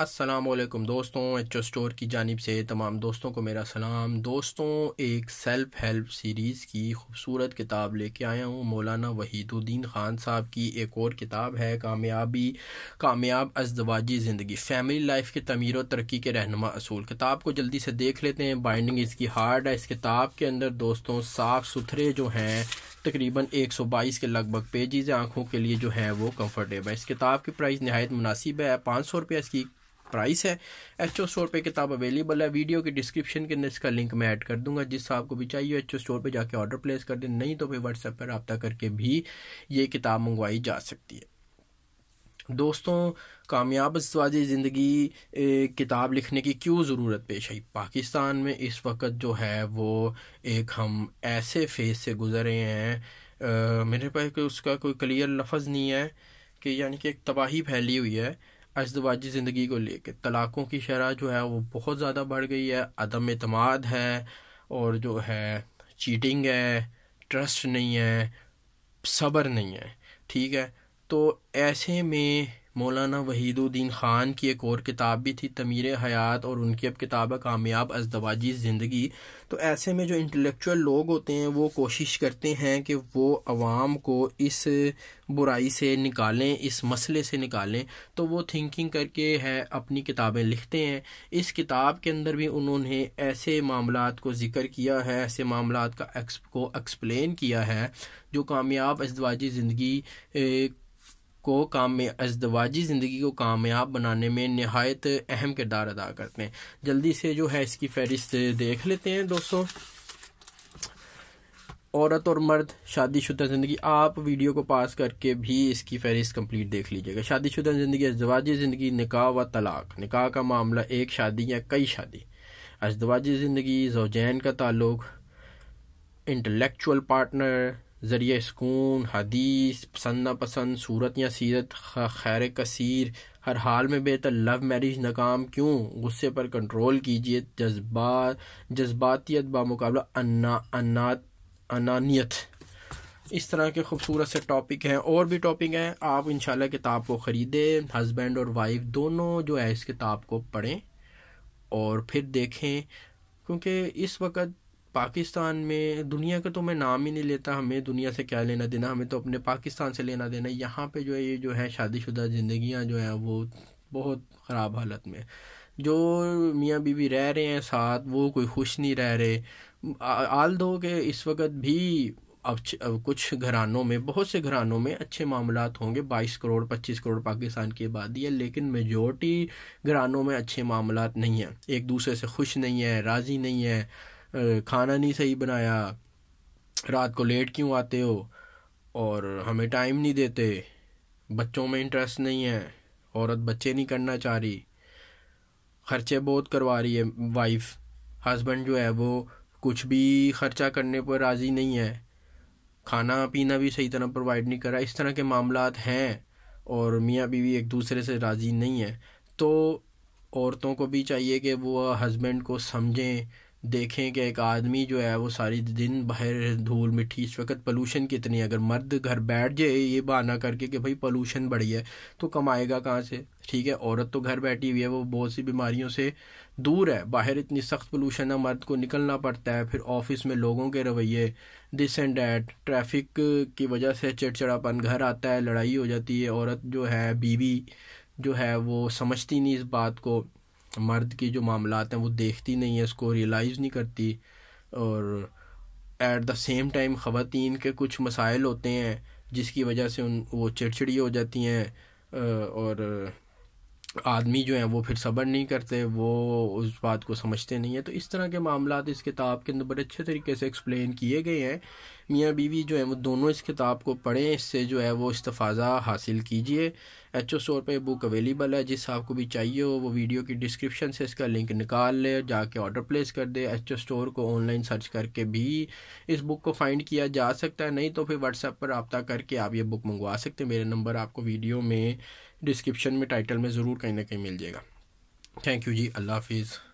असलम दोस्तों H store की जानब से तमाम दोस्तों को मेरा सलाम दोस्तों एक सेल्फ़ हेल्प सीरीज़ की खूबसूरत किताब लेके आया हूँ मौलाना वहीदुद्दीन ख़ान साहब की एक और किताब है कामयाबी कामयाब अजदवाजी ज़िंदगी फैमिली लाइफ के तमीर और तरक्की के रहनमा असूल किताब को जल्दी से देख लेते हैं बाइंडिंग इसकी हार्ड है इस किताब के अंदर दोस्तों साफ़ सुथरे जो हैं तकरीबन एक सौ बाईस के लगभग पेजेज़ आँखों के लिए जो है वो कम्फ़र्टेबल है इस किताब की प्राइस नहायत मुनासिब है पाँच सौ रुपये इसकी प्राइस है एच ओ स्टोर पर किताब अवेलेबल है वीडियो के डिस्क्रिप्शन के अंदर इसका लिंक मैं ऐड कर दूंगा जिससे आपको भी चाहिए एच ओ स्टोर पर जाके ऑर्डर प्लेस कर दें नहीं तो फिर व्हाट्सएप पर रबता करके भी ये किताब मंगवाई जा सकती है दोस्तों कामयाब असवाज ज़िंदगी किताब लिखने की क्यों ज़रूरत पेश आई पाकिस्तान में इस वक्त जो है वो एक हम ऐसे फेज से गुजर रहे हैं आ, मेरे पास उसका कोई क्लियर लफज नहीं है कि यानी कि एक तबाही फैली हुई है अजदवाजी ज़िंदगी को लेकर तलाक़ों की शरह जो है वो बहुत ज़्यादा बढ़ गई है अदम अतमाद है और जो है चीटिंग है ट्रस्ट नहीं है सब्र नहीं है ठीक है तो ऐसे में मौलाना वहीदुद्दीन ख़ान की एक और किताब भी थी तमीर हयात और उनकी अब किताब है कामयाब अजदवाजी ज़िंदगी तो ऐसे में जो इंटेलेक्चुअल लोग होते हैं वो कोशिश करते हैं कि वो आवाम को इस बुराई से निकालें इस मसले से निकालें तो वो थिंकिंग करके है अपनी किताबें लिखते हैं इस किताब के अंदर भी उन्होंने ऐसे मामला को ज़िक्र किया है ऐसे मामला का एक्स को एक्सप्लेन किया है जो कामयाब अजदवाजी ज़िंदगी को काम में अजदवाजी ज़िंदगी को कामयाब बनाने में नहायत अहम किरदार अदा करते हैं जल्दी से जो है इसकी फहरिस्त देख लेते हैं दोस्तों औरत और मर्द शादीशुदा ज़िंदगी आप वीडियो को पास करके भी इसकी फहरिस्त कंप्लीट देख लीजिएगा शादीशुदा ज़िंदगी अजदवाजी ज़िंदगी निकाह व तलाक निकाह का मामला एक शादी या कई शादी अजदवाजी ज़िंदगी जोजैन का ताल्लुक इंटलेक्चुअल पार्टनर ज़रिए सुकून हदीस पसंद पसंद सूरत या सीरत खैर कसीर हर हाल में बेहतर लव मैरिज नाकाम क्यों गुस्से पर कंट्रोल कीजिए जज्बात जज्बातियत बामुकाबला अन्ना अनानियत इस तरह के खूबसूरत से टॉपिक हैं और भी टॉपिक हैं आप इन किताब को ख़रीदें हस्बैंड और वाइफ दोनों जो है इस किताब को पढ़ें और फिर देखें क्योंकि इस वक्त पाकिस्तान में दुनिया का तो मैं नाम ही नहीं लेता हमें दुनिया से क्या लेना देना हमें तो अपने पाकिस्तान से लेना देना यहाँ पे जो है ये जो है शादीशुदा ज़िंदगियाँ जो हैं वो बहुत ख़राब हालत में जो मियाँ बीवी रह रहे हैं साथ वो कोई खुश नहीं रह रहे आल दो के इस वक्त भी अब कुछ घरानों में बहुत से घरानों में अच्छे मामला होंगे बाईस करोड़ पच्चीस करोड़ पाकिस्तान की आबादी है लेकिन मेजोरिटी घरानों में अच्छे मामला नहीं हैं एक दूसरे से खुश नहीं है राज़ी नहीं है खाना नहीं सही बनाया रात को लेट क्यों आते हो और हमें टाइम नहीं देते बच्चों में इंटरेस्ट नहीं है औरत बच्चे नहीं करना चाह रही खर्चे बहुत करवा रही है वाइफ हस्बैंड जो है वो कुछ भी ख़र्चा करने पर राज़ी नहीं है खाना पीना भी सही तरह प्रोवाइड नहीं करा इस तरह के मामला हैं और मियाँ बीवी एक दूसरे से राज़ी नहीं है तो औरतों को भी चाहिए कि वो हस्बैंड को समझें देखें कि एक आदमी जो है वो सारी दिन बाहर धूल मिट्टी इस वक्त पोलूशन कितनी है अगर मर्द घर बैठ जाए ये बहाना करके कि भाई पोलूशन बढ़ी है तो कमाएगा कहाँ से ठीक है औरत तो घर बैठी हुई है वो बहुत सी बीमारियों से दूर है बाहर इतनी सख्त पोलूशन है मर्द को निकलना पड़ता है फिर ऑफिस में लोगों के रवैये दिस एंड डैट ट्रैफिक की वजह से चिड़चिड़ापन घर आता है लड़ाई हो जाती है औरत जो है बीवी जो है वो समझती नहीं इस बात को मर्द के जो मामला हैं वो देखती नहीं है उसको रियलाइज़ नहीं करती और एट द सेम टाइम ख़वान के कुछ मसाइल होते हैं जिसकी वजह से उन वो चिड़चिड़ी हो जाती हैं और आदमी जो है वो फिर सब्र नहीं करते वो उस बात को समझते नहीं है तो इस तरह के मामला इस किताब के अंदर बड़े अच्छे तरीके से एक्सप्लेन किए गए हैं मियाँ बीवी जो है वो दोनों इस किताब को पढ़ें इससे जो है वो इस्तफाज़ा हासिल कीजिए एच ओ स्टोर पर बुक अवेलेबल है जिस आपको भी चाहिए हो वो वीडियो की डिस्क्रिप्शन से इसका लिंक निकाल ले जाके ऑर्डर प्लेस कर दे एच ओ स्टोर को ऑनलाइन सर्च करके भी इस बुक को फाइंड किया जा सकता है नहीं तो फिर व्हाट्सएप पर रबता करके आप ये बुक मंगवा सकते हैं मेरे नंबर आपको वीडियो में डिस्क्रिप्शन में टाइटल में ज़रूर कहीं ना कहीं मिल जाएगा थैंक यू जी अल्लाह हाफिज़